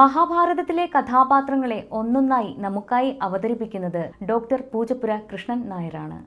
മഹാഭാരതത്തിലെ കഥാപാത്രങ്ങളെ ഒന്നൊന്നായി നമുക്കായി അവതരിപ്പിക്കുന്നത് ഡോക്ടർ പൂജപ്പുര കൃഷ്ണൻ നായരാണ്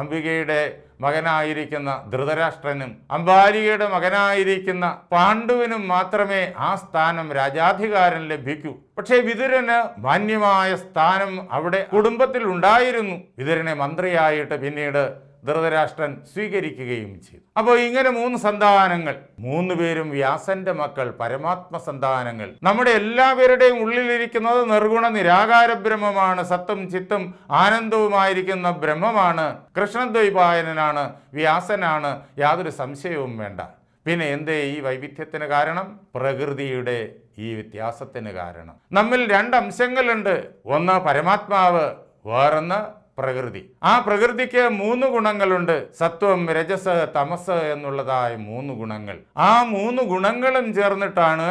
അംബികയുടെ മകനായിരിക്കുന്ന ധൃതരാഷ്ട്രനും അംബാരികയുടെ മകനായിരിക്കുന്ന പാണ്ഡുവിനും മാത്രമേ ആ സ്ഥാനം രാജാധികാരം ലഭിക്കൂ പക്ഷേ വിതുരന് മാന്യമായ സ്ഥാനം അവിടെ കുടുംബത്തിൽ ഉണ്ടായിരുന്നു വിതുരനെ മന്ത്രിയായിട്ട് പിന്നീട് ധൃതരാഷ്ട്രൻ സ്വീകരിക്കുകയും ചെയ്തു അപ്പോൾ ഇങ്ങനെ മൂന്ന് സന്താനങ്ങൾ മൂന്ന് പേരും വ്യാസന്റെ മക്കൾ പരമാത്മ സന്താനങ്ങൾ നമ്മുടെ എല്ലാവരുടെയും ഉള്ളിലിരിക്കുന്നത് നിർഗുണ നിരാകാര ബ്രഹ്മമാണ് സത്തും ചിത്തും ആനന്ദവുമായിരിക്കുന്ന ബ്രഹ്മമാണ് കൃഷ്ണദ്വൈപായനാണ് വ്യാസനാണ് യാതൊരു സംശയവും വേണ്ട പിന്നെ എന്തേ ഈ വൈവിധ്യത്തിന് കാരണം പ്രകൃതിയുടെ ഈ വ്യത്യാസത്തിന് കാരണം നമ്മിൽ രണ്ട് ഒന്ന് പരമാത്മാവ് വേറൊന്ന് പ്രകൃതി ആ പ്രകൃതിക്ക് മൂന്ന് ഗുണങ്ങളുണ്ട് സത്വം രജസ് തമസ് എന്നുള്ളതായ മൂന്ന് ഗുണങ്ങൾ ആ മൂന്ന് ഗുണങ്ങളും ചേർന്നിട്ടാണ്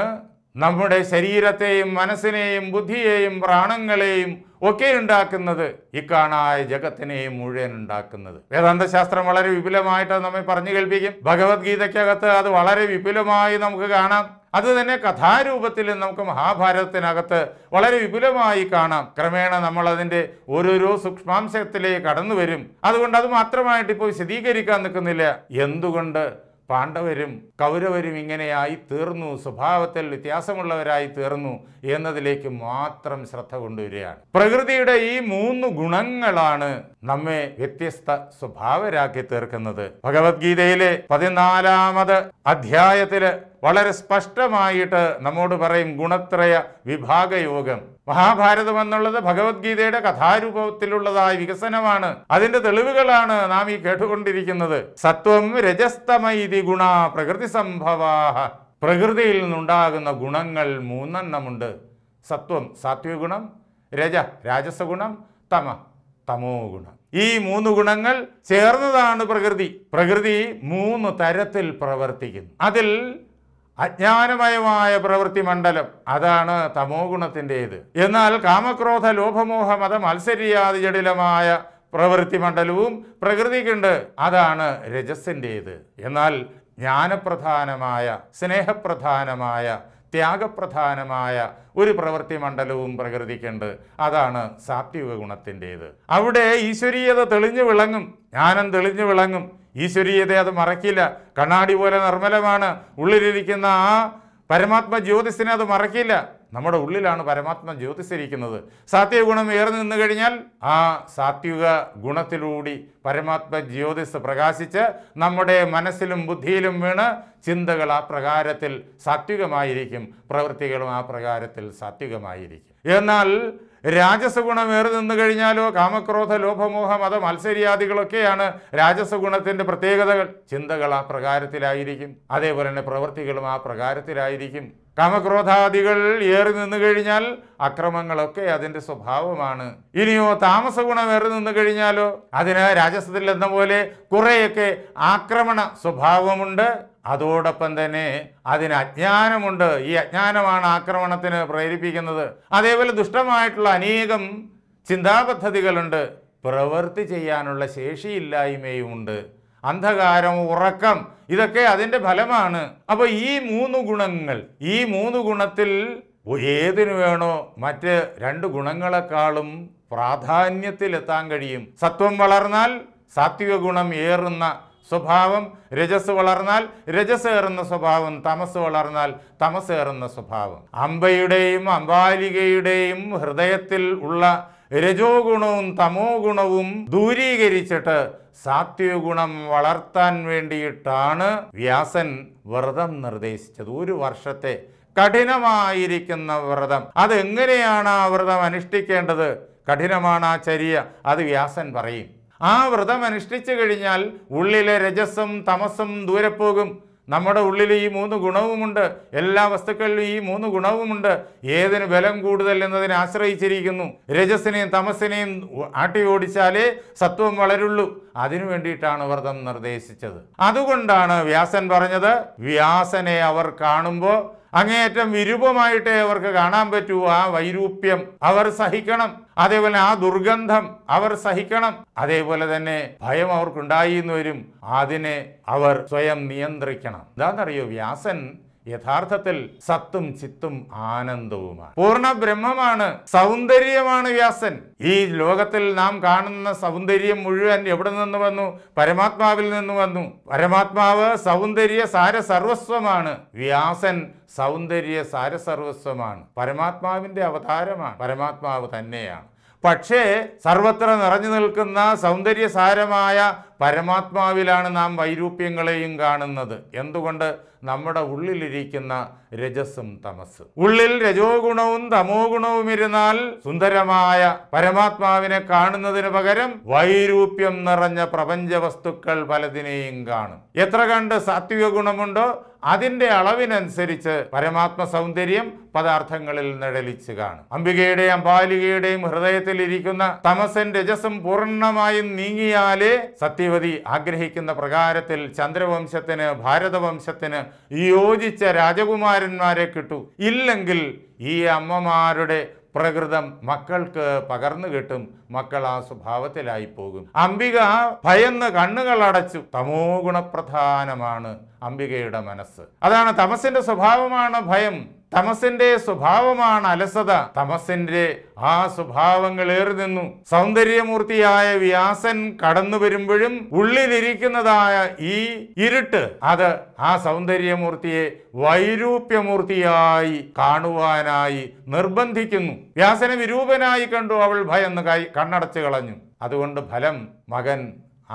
നമ്മുടെ ശരീരത്തെയും മനസ്സിനെയും ബുദ്ധിയെയും പ്രാണങ്ങളെയും ഒക്കെ ഉണ്ടാക്കുന്നത് ഈ കാണായ ജഗത്തിനെയും മുഴുവൻ ഉണ്ടാക്കുന്നത് വേദാന്തശാസ്ത്രം വളരെ വിപുലമായിട്ട് നമ്മെ പറഞ്ഞു കേൾപ്പിക്കും ഭഗവത്ഗീതയ്ക്കകത്ത് അത് വളരെ വിപുലമായി നമുക്ക് കാണാം അത് തന്നെ കഥാരൂപത്തിൽ നമുക്ക് മഹാഭാരതത്തിനകത്ത് വളരെ വിപുലമായി കാണാം ക്രമേണ നമ്മൾ അതിൻ്റെ ഓരോരോ സൂക്ഷ്മാംശത്തിലേക്ക് കടന്നു വരും അതുകൊണ്ട് അത് മാത്രമായിട്ട് ഇപ്പോൾ വിശദീകരിക്കാൻ നിൽക്കുന്നില്ല എന്തുകൊണ്ട് പാണ്ഡവരും കൗരവരും ഇങ്ങനെയായി തീർന്നു സ്വഭാവത്തിൽ വ്യത്യാസമുള്ളവരായി തീർന്നു എന്നതിലേക്ക് മാത്രം ശ്രദ്ധ കൊണ്ടുവരികയാണ് പ്രകൃതിയുടെ ഈ മൂന്ന് ഗുണങ്ങളാണ് നമ്മെ വ്യത്യസ്ത സ്വഭാവരാക്കി തീർക്കുന്നത് ഭഗവത്ഗീതയിലെ പതിനാലാമത് അധ്യായത്തില് വളരെ സ്പഷ്ടമായിട്ട് നമ്മോട് പറയും ഗുണത്രയ വിഭാഗയോഗം മഹാഭാരതം എന്നുള്ളത് ഭഗവത്ഗീതയുടെ കഥാരൂപത്തിലുള്ളതായ വികസനമാണ് അതിന്റെ തെളിവുകളാണ് നാം ഈ കേട്ടുകൊണ്ടിരിക്കുന്നത് സത്വം രജസ്തമൈതി ഗുണ പ്രകൃതി സംഭവാഹ പ്രകൃതിയിൽ നിന്നുണ്ടാകുന്ന ഗുണങ്ങൾ മൂന്നെണ്ണമുണ്ട് സത്വം സാത്വികഗുണം രജ രാജസഗുണം തമ തമോ ഗുണം ഈ മൂന്ന് ഗുണങ്ങൾ ചേർന്നതാണ് പ്രകൃതി പ്രകൃതി മൂന്ന് തരത്തിൽ പ്രവർത്തിക്കുന്നു അതിൽ അജ്ഞാനമയമായ പ്രവൃത്തി മണ്ഡലം അതാണ് തമോ ഗുണത്തിൻ്റേത് എന്നാൽ കാമക്രോധ ലോഭമോഹ മത മത്സര്യാതി ജടിലമായ പ്രവൃത്തി മണ്ഡലവും പ്രകൃതിക്കുണ്ട് അതാണ് രജസിൻ്റേത് എന്നാൽ ജ്ഞാനപ്രധാനമായ സ്നേഹപ്രധാനമായ ത്യാഗപ്രധാനമായ ഒരു പ്രവൃത്തി മണ്ഡലവും പ്രകൃതിക്കുണ്ട് അതാണ് സാത്വിക ഗുണത്തിൻ്റേത് അവിടെ ഈശ്വരീയത തെളിഞ്ഞു വിളങ്ങും ജ്ഞാനം തെളിഞ്ഞു വിളങ്ങും ഈശ്വരീയത അത് മറക്കില്ല കണ്ണാടി പോലെ നിർമ്മലമാണ് ഉള്ളിലിരിക്കുന്ന ആ പരമാത്മ ജ്യോതിസിനെ അത് മറക്കില്ല നമ്മുടെ ഉള്ളിലാണ് പരമാത്മ ജ്യോതിസിരിക്കുന്നത് സാത്വിക ഗുണം ഏറെ നിന്നു കഴിഞ്ഞാൽ ആ സാത്വിക ഗുണത്തിലൂടി പരമാത്മ ജ്യോതിസ് പ്രകാശിച്ച് നമ്മുടെ മനസ്സിലും ബുദ്ധിയിലും വീണ് ചിന്തകൾ ആ പ്രകാരത്തിൽ സാത്വികമായിരിക്കും പ്രവൃത്തികളും ആ പ്രകാരത്തിൽ സാത്വികമായിരിക്കും എന്നാൽ രാജസഗുണമേറി നിന്ന് കഴിഞ്ഞാലോ കാമക്രോധ ലോഭമോഹ മത മത്സര്യാദികളൊക്കെയാണ് രാജസഗുണത്തിൻ്റെ പ്രത്യേകതകൾ ചിന്തകൾ ആ പ്രകാരത്തിലായിരിക്കും അതേപോലെ തന്നെ പ്രവൃത്തികളും ആ പ്രകാരത്തിലായിരിക്കും കാമക്രോധാദികൾ ഏറി നിന്നു കഴിഞ്ഞാൽ അക്രമങ്ങളൊക്കെ അതിൻ്റെ സ്വഭാവമാണ് ഇനിയോ താമസഗുണം ഏറി നിന്നു കഴിഞ്ഞാലോ അതിന് രാജസത്തിൽ എന്ന പോലെ കുറേയൊക്കെ ആക്രമണ സ്വഭാവമുണ്ട് അതോടൊപ്പം തന്നെ അതിന് അജ്ഞാനമുണ്ട് ഈ അജ്ഞാനമാണ് ആക്രമണത്തിന് പ്രേരിപ്പിക്കുന്നത് അതേപോലെ ദുഷ്ടമായിട്ടുള്ള അനേകം ചിന്താപദ്ധതികളുണ്ട് പ്രവൃത്തി ചെയ്യാനുള്ള ശേഷിയില്ലായ്മയുമുണ്ട് അന്ധകാരം ഉറക്കം ഇതൊക്കെ അതിൻ്റെ ഫലമാണ് അപ്പോൾ ഈ മൂന്ന് ഗുണങ്ങൾ ഈ മൂന്ന് ഗുണത്തിൽ ഏതിനു വേണോ മറ്റ് രണ്ട് ഗുണങ്ങളെക്കാളും പ്രാധാന്യത്തിലെത്താൻ കഴിയും സത്വം വളർന്നാൽ സാത്വിക ഗുണം ഏറുന്ന സ്വഭാവം രജസ് വളർന്നാൽ രജസ് ഏറുന്ന സ്വഭാവം തമസ് വളർന്നാൽ തമസ് ഏറുന്ന സ്വഭാവം അമ്പയുടെയും അമ്പാലികയുടെയും ഹൃദയത്തിൽ ഉള്ള രജോ ഗുണവും തമോ ഗുണവും ദൂരീകരിച്ചിട്ട് സാത്വഗുണം വളർത്താൻ വേണ്ടിയിട്ടാണ് വ്യാസൻ വ്രതം നിർദ്ദേശിച്ചത് ഒരു വർഷത്തെ കഠിനമായിരിക്കുന്ന വ്രതം അതെങ്ങനെയാണ് ആ വ്രതം അനുഷ്ഠിക്കേണ്ടത് കഠിനമാണ് ആ ചര്യ അത് വ്യാസൻ പറയും ആ വ്രതം അനുഷ്ഠിച്ചു കഴിഞ്ഞാൽ ഉള്ളിലെ രജസ്സും തമസും ദൂരെ പോകും നമ്മുടെ ഉള്ളിൽ ഈ മൂന്ന് ഗുണവുമുണ്ട് എല്ലാ വസ്തുക്കളിലും ഈ മൂന്ന് ഗുണവുമുണ്ട് ഏതിന് ബലം കൂടുതൽ എന്നതിനെ ആശ്രയിച്ചിരിക്കുന്നു രജസിനെയും തമസിനെയും ആട്ടി ഓടിച്ചാലേ സത്വം വളരുള്ളൂ അതിനു വേണ്ടിയിട്ടാണ് വ്രതം നിർദ്ദേശിച്ചത് അതുകൊണ്ടാണ് വ്യാസൻ പറഞ്ഞത് വ്യാസനെ അവർ കാണുമ്പോൾ അങ്ങേയറ്റം വിരൂപമായിട്ടേ അവർക്ക് കാണാൻ പറ്റൂ ആ വൈരൂപ്യം അവർ സഹിക്കണം അതേപോലെ ആ ദുർഗന്ധം അവർ സഹിക്കണം അതേപോലെ തന്നെ ഭയം അവർക്കുണ്ടായി എന്ന് വരും അതിനെ അവർ സ്വയം നിയന്ത്രിക്കണം എന്താണെന്നറിയോ വ്യാസൻ യഥാർത്ഥത്തിൽ സത്തും ചിത്തും ആനന്ദവുമാണ് പൂർണ്ണ ബ്രഹ്മമാണ് സൗന്ദര്യമാണ് വ്യാസൻ ഈ ലോകത്തിൽ നാം കാണുന്ന സൗന്ദര്യം മുഴുവൻ എവിടെ നിന്ന് വന്നു പരമാത്മാവിൽ നിന്ന് വന്നു പരമാത്മാവ് സൗന്ദര്യ സാരസർവസ്വമാണ് വ്യാസൻ സൗന്ദര്യ സാരസർവസ്വമാണ് പരമാത്മാവിന്റെ അവതാരമാണ് പരമാത്മാവ് തന്നെയാണ് പക്ഷേ സർവത്ര നിറഞ്ഞു നിൽക്കുന്ന സൗന്ദര്യസാരമായ പരമാത്മാവിലാണ് നാം വൈരൂപ്യങ്ങളെയും കാണുന്നത് എന്തുകൊണ്ട് നമ്മുടെ ഉള്ളിലിരിക്കുന്ന രജസും തമസ് ഉള്ളിൽ രജോ ഗുണവും തമോ ഗുണവും ഇരുന്നാൽ സുന്ദരമായ പരമാത്മാവിനെ കാണുന്നതിന് പകരം വൈരൂപ്യം നിറഞ്ഞ പ്രപഞ്ച വസ്തുക്കൾ പലതിനെയും കാണും എത്ര കണ്ട് സാത്വിക ഗുണമുണ്ടോ അതിൻ്റെ അളവിനനുസരിച്ച് പരമാത്മ സൗന്ദര്യം പദാർത്ഥങ്ങളിൽ നിഴലിച്ച് കാണും അംബികയുടെയും അംബാലികയുടെയും ഹൃദയത്തിൽ ഇരിക്കുന്ന തമസൻ രജസം പൂർണ്ണമായും നീങ്ങിയാലേ സത്യ ധർമാധിപതി ആഗ്രഹിക്കുന്ന പ്രകാരത്തിൽ ചന്ദ്രവംശത്തിന് ഭാരതവംശത്തിന് യോജിച്ച രാജകുമാരന്മാരെ കിട്ടൂ ഇല്ലെങ്കിൽ ഈ അമ്മമാരുടെ പ്രകൃതം മക്കൾക്ക് പകർന്നു കിട്ടും മക്കൾ ആ സ്വഭാവത്തിലായി പോകും അംബിക ഭയന്ന് കണ്ണുകൾ അടച്ചു തമോ ഗുണപ്രധാനമാണ് അംബികയുടെ മനസ്സ് അതാണ് തമസിന്റെ സ്വഭാവമാണ് ഭയം തമസിന്റെ സ്വഭാവമാണ് അലസത തമസിന്റെ ആ സ്വഭാവങ്ങൾ ഏറി നിന്നു സൗന്ദര്യമൂർത്തിയായ വ്യാസൻ കടന്നു വരുമ്പോഴും ഉള്ളിലിരിക്കുന്നതായ ഈ ഇരുട്ട് അത് ആ സൗന്ദര്യമൂർത്തിയെ വൈരൂപ്യമൂർത്തിയായി കാണുവാനായി നിർബന്ധിക്കുന്നു വ്യാസനെ വിരൂപനായി കണ്ടു അവൾ ഭയന്ന് കണ്ണടച്ചു കളഞ്ഞു അതുകൊണ്ട് ഫലം മകൻ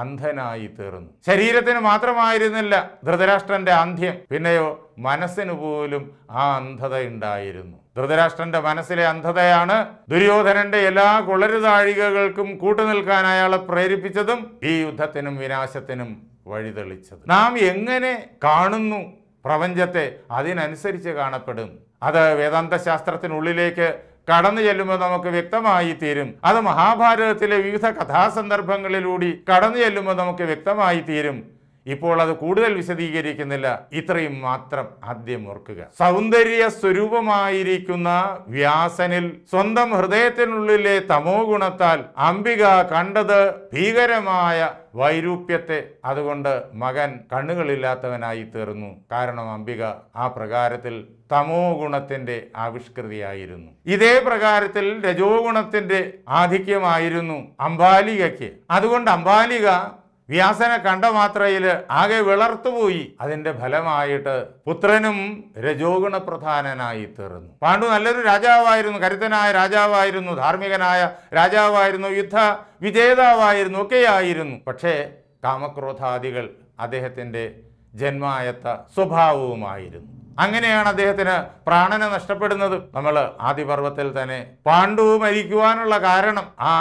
അന്ധനായി തീർന്നു ശരീരത്തിന് മാത്രമായിരുന്നില്ല ധൃതരാഷ്ട്രന്റെ അന്ത്യം പിന്നെയോ മനസ്സിന് പോലും ആ അന്ധത ഉണ്ടായിരുന്നു ധൃതരാഷ്ട്രന്റെ മനസ്സിലെ അന്ധതയാണ് ദുര്യോധനന്റെ എല്ലാ കുളരുതാഴികകൾക്കും കൂട്ടുനിൽക്കാൻ അയാളെ പ്രേരിപ്പിച്ചതും ഈ യുദ്ധത്തിനും വിനാശത്തിനും വഴിതെളിച്ചത് നാം എങ്ങനെ കാണുന്നു പ്രപഞ്ചത്തെ അതിനനുസരിച്ച് കാണപ്പെടും അത് വേദാന്തശാസ്ത്രത്തിനുള്ളിലേക്ക് കടന്നു ചെല്ലുമ്പോൾ നമുക്ക് വ്യക്തമായി തീരും അത് മഹാഭാരതത്തിലെ വിവിധ കഥാസന്ദർഭങ്ങളിലൂടെ കടന്നു ചെല്ലുമ്പോൾ നമുക്ക് വ്യക്തമായി തീരും ഇപ്പോൾ അത് കൂടുതൽ വിശദീകരിക്കുന്നില്ല ഇത്രയും മാത്രം ആദ്യം ഓർക്കുക സൗന്ദര്യ സ്വരൂപമായിരിക്കുന്ന വ്യാസനിൽ സ്വന്തം ഹൃദയത്തിനുള്ളിലെ തമോ ഗുണത്താൽ അംബിക കണ്ടത് ഭീകരമായ വൈരൂപ്യത്തെ അതുകൊണ്ട് മകൻ കണ്ണുകളില്ലാത്തവനായി തീർന്നു കാരണം അംബിക ആ പ്രകാരത്തിൽ തമോ ഗുണത്തിന്റെ ആവിഷ്കൃതിയായിരുന്നു ഇതേ പ്രകാരത്തിൽ രജോ ഗുണത്തിന്റെ ആധിക്യമായിരുന്നു അംബാലികയ്ക്ക് അതുകൊണ്ട് അംബാലിക വ്യാസനെ കണ്ട മാത്രയിൽ ആകെ വിളർത്തുപോയി അതിന്റെ ഫലമായിട്ട് പുത്രനും രജോഗുണ പ്രധാനനായി തീർന്നു പാണ്ഡു നല്ലൊരു രാജാവായിരുന്നു കരുത്തനായ രാജാവായിരുന്നു ധാർമ്മികനായ രാജാവായിരുന്നു യുദ്ധ വിജേതാവായിരുന്നു ഒക്കെയായിരുന്നു പക്ഷേ കാമക്രോധാദികൾ അദ്ദേഹത്തിൻ്റെ ജന്മായത്ത സ്വഭാവവുമായിരുന്നു അങ്ങനെയാണ് അദ്ദേഹത്തിന് പ്രാണനെ നഷ്ടപ്പെടുന്നത് നമ്മൾ ആദ്യപർവത്തിൽ തന്നെ പാണ്ഡു മരിക്കുവാനുള്ള കാരണം ആ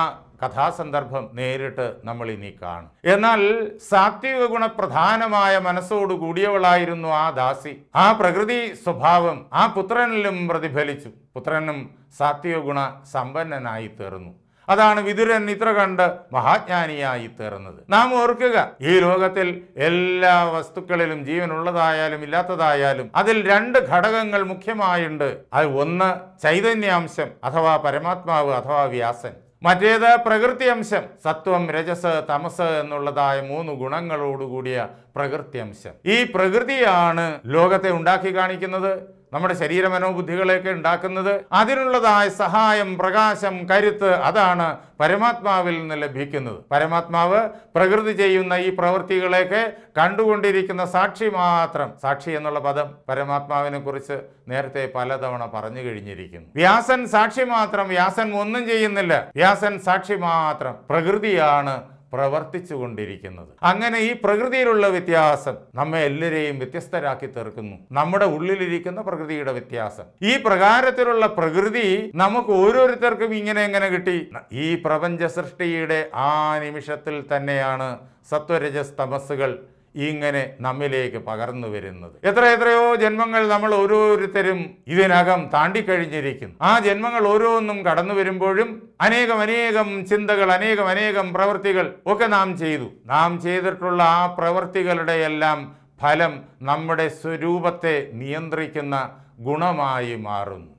കഥാസന്ദർഭം നേരിട്ട് നമ്മൾ ഇനി കാണും എന്നാൽ സാത്വിക ഗുണപ്രധാനമായ മനസ്സോടു കൂടിയവളായിരുന്നു ആ ദാസി ആ പ്രകൃതി സ്വഭാവം ആ പുത്രനിലും പ്രതിഫലിച്ചു പുത്രനും സാത്വിക ഗുണ സമ്പന്നനായി തീർന്നു അതാണ് വിതുരൻ ഇത്ര കണ്ട് മഹാജ്ഞാനിയായി തീർന്നത് നാം ഓർക്കുക ഈ ലോകത്തിൽ എല്ലാ വസ്തുക്കളിലും ജീവനുള്ളതായാലും ഇല്ലാത്തതായാലും അതിൽ രണ്ട് ഘടകങ്ങൾ മുഖ്യമായുണ്ട് അത് ഒന്ന് ചൈതന്യാംശം അഥവാ പരമാത്മാവ് അഥവാ വ്യാസൻ മറ്റേത് അംശം സത്വം രജസ് തമസ് എന്നുള്ളതായ മൂന്ന് ഗുണങ്ങളോടുകൂടിയ അംശം ഈ പ്രകൃതിയാണ് ലോകത്തെ ഉണ്ടാക്കി കാണിക്കുന്നത് നമ്മുടെ ശരീര മനോബുദ്ധികളെയൊക്കെ ഉണ്ടാക്കുന്നത് അതിനുള്ളതായ സഹായം പ്രകാശം കരുത്ത് അതാണ് പരമാത്മാവിൽ നിന്ന് ലഭിക്കുന്നത് പരമാത്മാവ് പ്രകൃതി ചെയ്യുന്ന ഈ പ്രവൃത്തികളെയൊക്കെ കണ്ടുകൊണ്ടിരിക്കുന്ന സാക്ഷി മാത്രം സാക്ഷി എന്നുള്ള പദം പരമാത്മാവിനെ കുറിച്ച് നേരത്തെ പലതവണ പറഞ്ഞു കഴിഞ്ഞിരിക്കുന്നു വ്യാസൻ സാക്ഷി മാത്രം വ്യാസൻ ഒന്നും ചെയ്യുന്നില്ല വ്യാസൻ സാക്ഷി മാത്രം പ്രകൃതിയാണ് പ്രവർത്തിച്ചു കൊണ്ടിരിക്കുന്നത് അങ്ങനെ ഈ പ്രകൃതിയിലുള്ള വ്യത്യാസം നമ്മെ എല്ലാവരെയും വ്യത്യസ്തരാക്കി തീർക്കുന്നു നമ്മുടെ ഉള്ളിലിരിക്കുന്ന പ്രകൃതിയുടെ വ്യത്യാസം ഈ പ്രകാരത്തിലുള്ള പ്രകൃതി നമുക്ക് ഓരോരുത്തർക്കും ഇങ്ങനെ എങ്ങനെ കിട്ടി ഈ പ്രപഞ്ച സൃഷ്ടിയുടെ ആ നിമിഷത്തിൽ തന്നെയാണ് സത്വരജസ് തമസ്സുകൾ ഇങ്ങനെ നമ്മിലേക്ക് പകർന്നു വരുന്നത് എത്ര എത്രയോ ജന്മങ്ങൾ നമ്മൾ ഓരോരുത്തരും ഇതിനകം താണ്ടിക്കഴിഞ്ഞിരിക്കുന്നു ആ ജന്മങ്ങൾ ഓരോന്നും കടന്നു വരുമ്പോഴും അനേകം അനേകം ചിന്തകൾ അനേകം അനേകം പ്രവൃത്തികൾ ഒക്കെ നാം ചെയ്തു നാം ചെയ്തിട്ടുള്ള ആ പ്രവൃത്തികളുടെ എല്ലാം ഫലം നമ്മുടെ സ്വരൂപത്തെ നിയന്ത്രിക്കുന്ന ഗുണമായി മാറുന്നു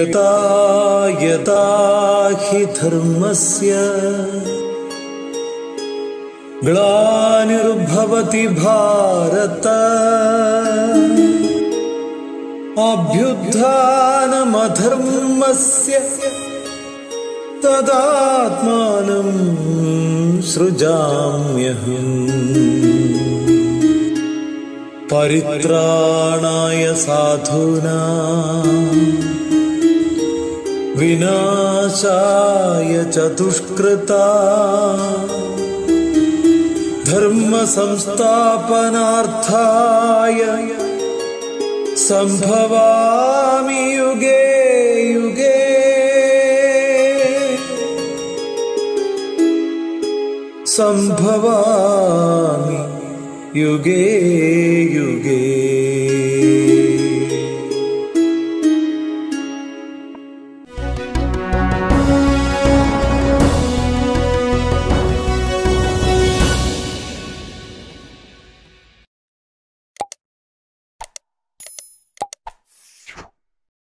यता यदा हि धर्मस्य ग्लानिर्भवति भारत अभ्युत्थानमधर्मस्य तदात्मानम् सृजाम्यहम् परित्राणाय साधुना विनाशाय चतुष्कृता धर्मसंस्थापनार्थाय सम्भवामि युगे युगे सम्भवामि युगे